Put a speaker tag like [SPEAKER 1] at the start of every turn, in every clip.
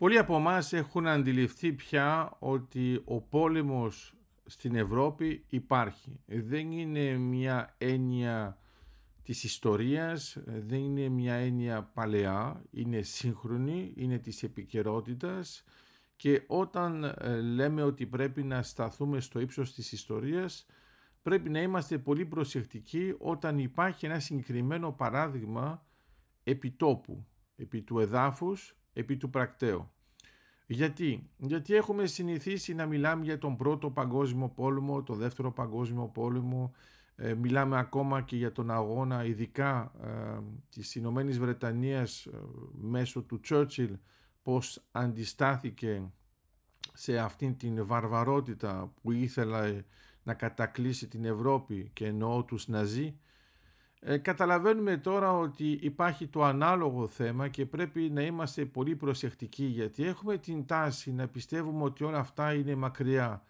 [SPEAKER 1] Πολλοί από εμάς έχουν αντιληφθεί πια ότι ο πόλεμος στην Ευρώπη υπάρχει. Δεν είναι μια έννοια της ιστορίας, δεν είναι μια έννοια παλαιά, είναι σύγχρονη, είναι της επικαιρότητας και όταν ε, λέμε ότι πρέπει να σταθούμε στο ύψος της ιστορίας πρέπει να είμαστε πολύ προσεκτικοί όταν υπάρχει ένα συγκεκριμένο παράδειγμα επιτόπου, επί του εδάφους επί του πρακτέου. Γιατί? Γιατί έχουμε συνηθίσει να μιλάμε για τον πρώτο παγκόσμιο πόλεμο, τον δεύτερο παγκόσμιο πόλεμο, ε, μιλάμε ακόμα και για τον αγώνα ειδικά ε, της Ηνωμένης Βρετανίας ε, μέσω του Τσέρτσιλ πως αντιστάθηκε σε αυτήν την βαρβαρότητα που ήθελε να κατακλείσει την Ευρώπη και εννοώ τους Ναζί ε, καταλαβαίνουμε τώρα ότι υπάρχει το ανάλογο θέμα και πρέπει να είμαστε πολύ προσεκτικοί γιατί έχουμε την τάση να πιστεύουμε ότι όλα αυτά είναι μακριά.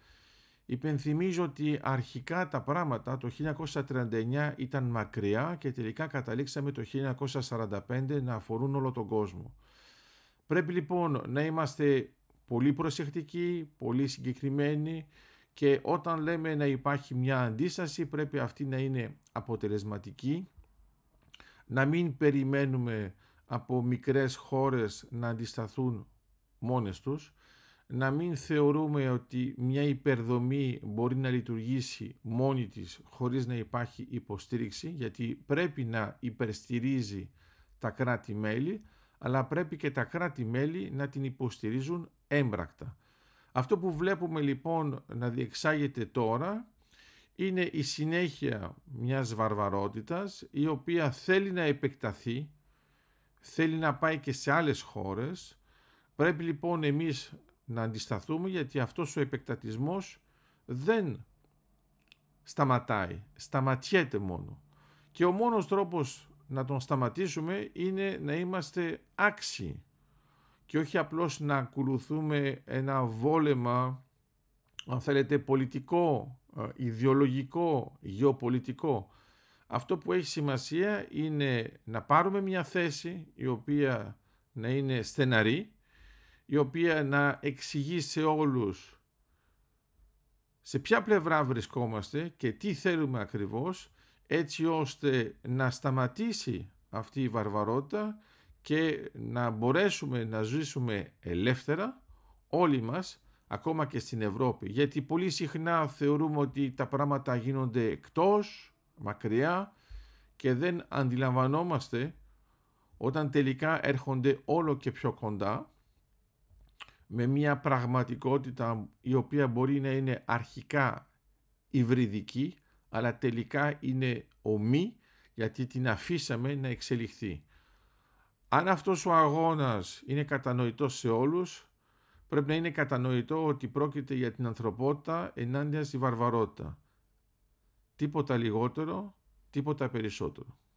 [SPEAKER 1] Υπενθυμίζω ότι αρχικά τα πράγματα το 1939 ήταν μακριά και τελικά καταλήξαμε το 1945 να αφορούν όλο τον κόσμο. Πρέπει λοιπόν να είμαστε πολύ προσεκτικοί, πολύ συγκεκριμένοι, και όταν λέμε να υπάρχει μια αντίσταση πρέπει αυτή να είναι αποτελεσματική, να μην περιμένουμε από μικρές χώρες να αντισταθούν μόνες τους, να μην θεωρούμε ότι μια υπερδομή μπορεί να λειτουργήσει μόνη της χωρίς να υπάρχει υποστήριξη, γιατί πρέπει να υπερστηρίζει τα κράτη-μέλη, αλλά πρέπει και τα κράτη-μέλη να την υποστηρίζουν έμπρακτα. Αυτό που βλέπουμε λοιπόν να διεξάγεται τώρα είναι η συνέχεια μιας βαρβαρότητας η οποία θέλει να επεκταθεί, θέλει να πάει και σε άλλες χώρες. Πρέπει λοιπόν εμείς να αντισταθούμε γιατί αυτός ο επεκτατισμός δεν σταματάει, σταματιέται μόνο. Και ο μόνος τρόπος να τον σταματήσουμε είναι να είμαστε άξιοι και όχι απλώς να ακολουθούμε ένα βόλεμα, αν θέλετε, πολιτικό, ε, ιδεολογικό, γεωπολιτικό. Αυτό που έχει σημασία είναι να πάρουμε μια θέση η οποία να είναι στεναρή, η οποία να εξηγεί σε όλους σε ποια πλευρά βρισκόμαστε και τι θέλουμε ακριβώς, έτσι ώστε να σταματήσει αυτή η βαρβαρότητα και να μπορέσουμε να ζήσουμε ελεύθερα όλοι μας ακόμα και στην Ευρώπη γιατί πολύ συχνά θεωρούμε ότι τα πράγματα γίνονται εκτός, μακριά και δεν αντιλαμβανόμαστε όταν τελικά έρχονται όλο και πιο κοντά με μια πραγματικότητα η οποία μπορεί να είναι αρχικά υβριδική αλλά τελικά είναι ομή γιατί την αφήσαμε να εξελιχθεί. Αν αυτός ο αγώνας είναι κατανοητός σε όλους, πρέπει να είναι κατανοητό ότι πρόκειται για την ανθρωπότητα ενάντια στη βαρβαρότητα. Τίποτα λιγότερο, τίποτα περισσότερο.